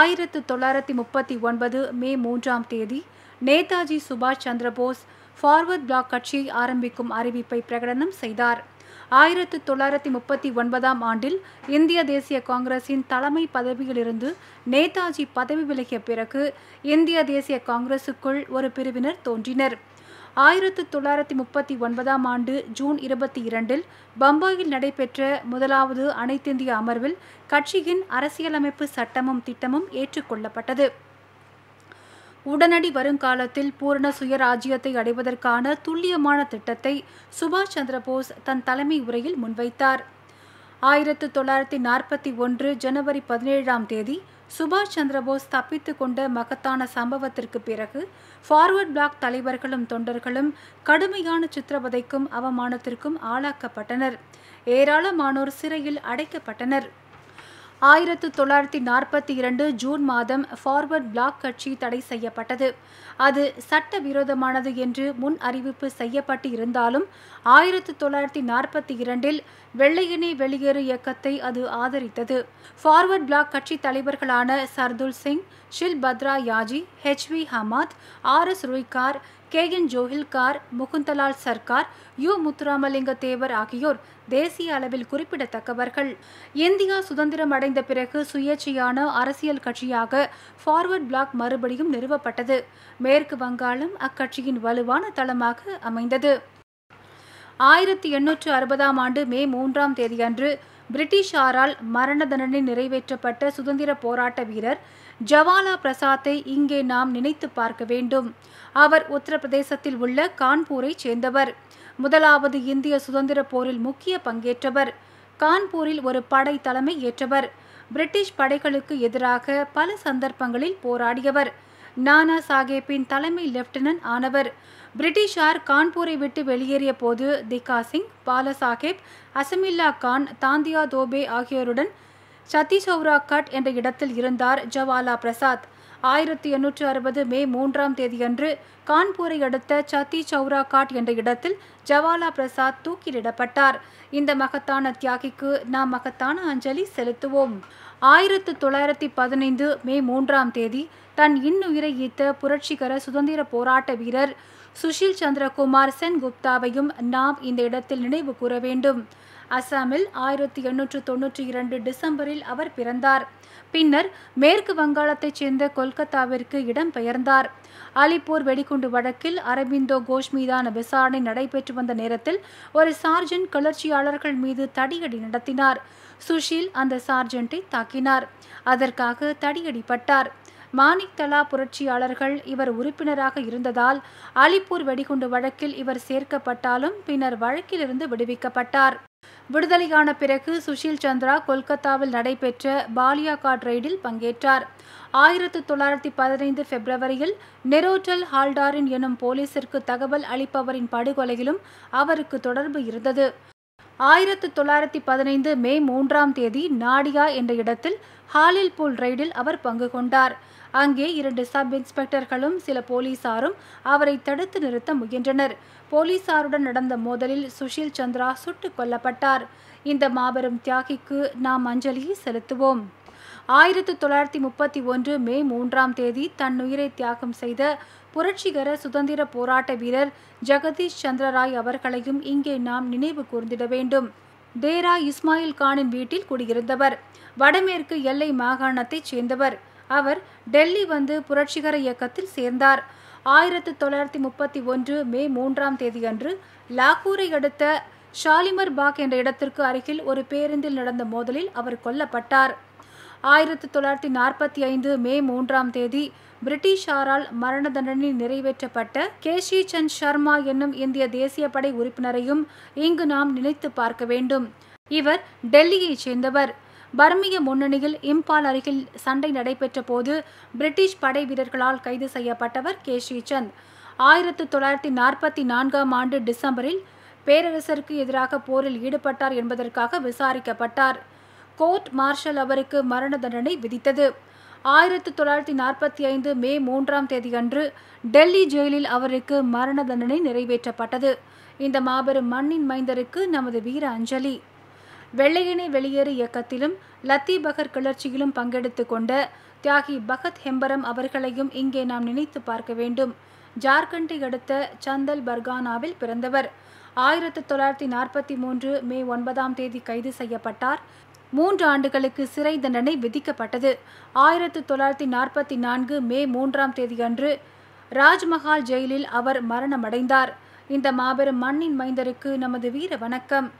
ஆயிரத்து தொள்ளாயிரத்தி முப்பத்தி ஒன்பது மே மூன்றாம் தேதி நேதாஜி சுபாஷ் சந்திரபோஸ் ஃபார்வர்ட் பிளாக் கட்சியை ஆரம்பிக்கும் அறிவிப்பை பிரகடனம் செய்தார் ஆயிரத்து தொள்ளாயிரத்தி முப்பத்தி ஒன்பதாம் ஆண்டில் இந்திய தேசிய காங்கிரஸின் தலைமை பதவியிலிருந்து நேதாஜி பதவி விலகிய பிறகு இந்திய தேசிய காங்கிரசுக்குள் ஒரு பிரிவினர் தோன்றினர் ஆயிரத்து தொள்ளாயிரத்தி முப்பத்தி ஒன்பதாம் ஆண்டு ஜூன் இருபத்தி இரண்டில் பம்பாயில் நடைபெற்ற முதலாவது அனைத்திந்திய அமர்வில் கட்சியின் அரசியலமைப்பு சட்டமும் திட்டமும் ஏற்றுக்கொள்ளப்பட்டது உடனடி வருங்காலத்தில் பூரண சுயராஜ்யத்தை அடைவதற்கான துல்லியமான திட்டத்தை சுபாஷ் சந்திரபோஸ் தன் தலைமை உரையில் முன்வைத்தார் ஆயிரத்து தொள்ளாயிரத்தி நாற்பத்தி ஒன்று ஜனவரி பதினேழாம் தேதி சுபாஷ் சந்திரபோஸ் தப்பித்து கொண்ட மகத்தான சம்பவத்திற்கு பிறகு ஃபார்வர்ட் பிளாக் தலைவர்களும் தொண்டர்களும் கடுமையான சித்திரவதைக்கும் அவமானத்திற்கும் ஆளாக்கப்பட்டனர் ஏராளமானோர் சிறையில் அடைக்கப்பட்டனர் ஆயிரத்து தொள்ளாயிரத்தி நாற்பத்தி இரண்டு ஜூன் மாதம் ஃபார்வர்ட் பிளாக் கட்சி தடை செய்யப்பட்டது அது சட்ட விரோதமானது என்று முன் அறிவிப்பு செய்யப்பட்டு இருந்தாலும் ஆயிரத்து தொள்ளாயிரத்தி நாற்பத்தி இரண்டில் வெள்ளையினை வெளியேறு இயக்கத்தை அது ஆதரித்தது ஃபார்வர்ட் பிளாக் கட்சி தலைவர்களான Sardul Singh Shil Bhadra Yaji H V Kamath R S Ruikar K N Joglekar Mukundlal Sarkar U Muthuramalinga Thevar ஆகியோர் தேசிய அளவில் குறிப்பிடத்தக்கவர்கள் இந்தியா சுதந்திரம் அடைந்த பிறகு சுயேட்சையான அரசியல் கட்சியாக ஃபார்வர்ட் பிளாக் மறுபடியும் நிறுவப்பட்டது மேற்கு வங்காளம் அக்கட்சியின் வலுவான தளமாக அமைந்தது ஆயிரத்தி எண்ணூற்று அறுபதாம் ஆண்டு மே மூன்றாம் தேதியன்று பிரிட்டிஷாரால் மரண தண்டனை நிறைவேற்றப்பட்ட சுதந்திர போராட்ட வீரர் ஜவாலா பிரசாத்தை இங்கே நாம் நினைத்து பார்க்க வேண்டும் அவர் உத்தரப்பிரதேசத்தில் உள்ள கான்பூரை சேர்ந்தவர் முதலாவது இந்திய சுதந்திர போரில் முக்கிய பங்கேற்றவர் கான்பூரில் ஒரு படை தலைமை ஏற்றவர் பிரிட்டிஷ் படைகளுக்கு எதிராக பல சந்தர்ப்பங்களில் போராடியவர் நானா சாஹேப்பின் தலைமை லெப்டினன்ட் ஆனவர் பிரிட்டிஷார் கான்பூரை விட்டு வெளியேறிய போது திகா சிங் பாலசாஹேப் அசமில்லா கான் தாந்தியா தோபே ஆகியோருடன் சத்திசோவ்ரா கட் என்ற இடத்தில் இருந்தார் ஜவாலா பிரசாத் ஆயிரத்தி எண்ணூற்றி அறுபது மே மூன்றாம் தேதியன்று கான்பூரை அடுத்த சத்தி சௌரா காட் என்ற இடத்தில் ஜவாலா பிரசாத் தூக்கிலிடப்பட்டார் இந்த மகத்தான தியாகிக்கு நாம் மகத்தான அஞ்சலி செலுத்துவோம் ஆயிரத்து தொள்ளாயிரத்தி பதினைந்து மே மூன்றாம் தேதி தன் இன்னுயிரை ஈத்த புரட்சிகர சுதந்திர போராட்ட வீரர் சுஷில் சந்திரகுமார் சென் குப்தாவையும் நாம் இந்த இடத்தில் நினைவு கூற வேண்டும் அசாமில் ஆயிரத்தி எண்ணூற்று தொன்னூற்றி இரண்டு டிசம்பரில் அவர் பிறந்தார் பின்னர் மேற்கு வங்காளத்தைச் சேர்ந்த கொல்கத்தாவிற்கு இடம் பெயர்ந்தார் அலிப்பூர் வெடிகுண்டு வழக்கில் அரபிந்தோ கோஷ் மீதான விசாரணை நடைபெற்று வந்த நேரத்தில் ஒரு சார்ஜென்ட் கிளர்ச்சியாளர்கள் மீது தடியடி நடத்தினார் சுஷீல் அந்த சார்ஜென்ட்டை தாக்கினார் அதற்காக தடியடிப்பட்டார் மாணிக் தலா புரட்சியாளர்கள் இவர் உறுப்பினராக இருந்ததால் அலிப்பூர் வெடிகுண்டு வழக்கில் இவர் சேர்க்கப்பட்டாலும் பின்னர் வழக்கிலிருந்து விடுவிக்கப்பட்டார் விடுதலையான பிறகு சுஷில் சந்திரா கொல்கத்தாவில் நடைபெற்ற பாலியா கார்ட் ரைடில் பங்கேற்றார் ஆயிரத்து தொள்ளாயிரத்தி பதினைந்து பிப்ரவரியில் நெரோட்டல் ஹால்டாரின் எனும் போலீசிற்கு தகவல் அளிப்பவரின் படுகொலையிலும் அவருக்கு தொடர்பு இருந்தது ஆயிரத்து தொள்ளாயிரத்தி பதினைந்து மே மூன்றாம் தேதி நாடியா என்ற இடத்தில் ஹாலில் பூல் ரைடில் அவர் பங்கு கொண்டார் அங்கே இரண்டு சப் இன்ஸ்பெக்டர்களும் சில போலீசாரும் அவரை தடுத்து நிறுத்த முயன்றனர் போலீசாருடன் நடந்த மோதலில் சுஷில் சந்திரா சுட்டுக் கொல்லப்பட்டார் இந்த மாபெரும் தியாகிக்கு நாம் அஞ்சலியை செலுத்துவோம் ஆயிரத்தி தொள்ளாயிரத்தி முப்பத்தி ஒன்று மே மூன்றாம் தேதி தன்னுயிரை தியாகம் செய்த புரட்சிகர சுதந்திர போராட்ட வீரர் ஜெகதீஷ் சந்திரராய் அவர்களையும் இங்கே நாம் நினைவு கூர்ந்திட வேண்டும் டேரா இஸ்மாயில் கானின் வீட்டில் குடியிருந்தவர் வடமேற்கு எல்லை மாகாணத்தைச் சேர்ந்தவர் அவர் டெல்லி வந்து புரட்சிகர இயக்கத்தில் சேர்ந்தார் ஆயிரத்தி தொள்ளாயிரத்தி முப்பத்தி ஒன்று மே மூன்றாம் தேதியன்று லாகூரை அடுத்த ஷாலிமர் பாக் என்ற இடத்திற்கு அருகில் ஒரு பேருந்தில் நடந்த மோதலில் அவர் கொல்லப்பட்டார் ஆயிரத்தி தொள்ளாயிரத்தி நாற்பத்தி ஐந்து மே மூன்றாம் தேதி பிரிட்டிஷாரால் மரண தண்டனை நிறைவேற்றப்பட்ட கேஷி சந்த் சர்மா என்னும் இந்திய தேசிய படை உறுப்பினரையும் இங்கு நாம் நினைத்து பார்க்க வேண்டும் இவர் டெல்லியைச் சேர்ந்தவர் பர்மிய முன்னணியில் இம்பால் அருகில் சண்டை நடைபெற்ற போது பிரிட்டிஷ் படை வீரர்களால் கைது செய்யப்பட்டவர் கேஷி சந்த் ஆயிரத்தி தொள்ளாயிரத்தி நாற்பத்தி நான்காம் ஆண்டு டிசம்பரில் பேரரசருக்கு எதிராக போரில் ஈடுபட்டார் என்பதற்காக விசாரிக்கப்பட்டார் கோர்ட் மார்ஷல் அவருக்கு மரண தண்டனை விதித்தது ஆயிரத்தி தொள்ளாயிரத்தி நாற்பத்தி ஐந்து மே மூன்றாம் தேதி அன்று டெல்லி ஜெயிலில் அவருக்கு மரண தண்டனை நிறைவேற்றப்பட்டது இந்த மாபெரும் மண்ணின் மைந்தருக்கு நமது வீர அஞ்சலி வெள்ளையினை வெளியேறு இயக்கத்திலும் லத்தி பகர் கிளர்ச்சியிலும் பங்கெடுத்து கொண்ட தியாகி பகத் ஹெம்பரம் அவர்களையும் இங்கே நாம் நினைத்து பார்க்க வேண்டும் ஜார்க்கண்டை அடுத்த சந்தல் பர்கானாவில் பிறந்தவர் ஆயிரத்தி தொள்ளாயிரத்தி நாற்பத்தி மூன்று மே ஒன்பதாம் தேதி கைது செய்யப்பட்டார் மூன்று ஆண்டுகளுக்கு சிறை தண்டனை விதிக்கப்பட்டது ஆயிரத்து தொள்ளாயிரத்தி நாற்பத்தி நான்கு மே மூன்றாம் தேதியன்று ராஜ்மஹால் ஜெயிலில் அவர் மரணமடைந்தார் இந்த மாபெரும் மண்ணின் மைந்தருக்கு நமது வீர வணக்கம்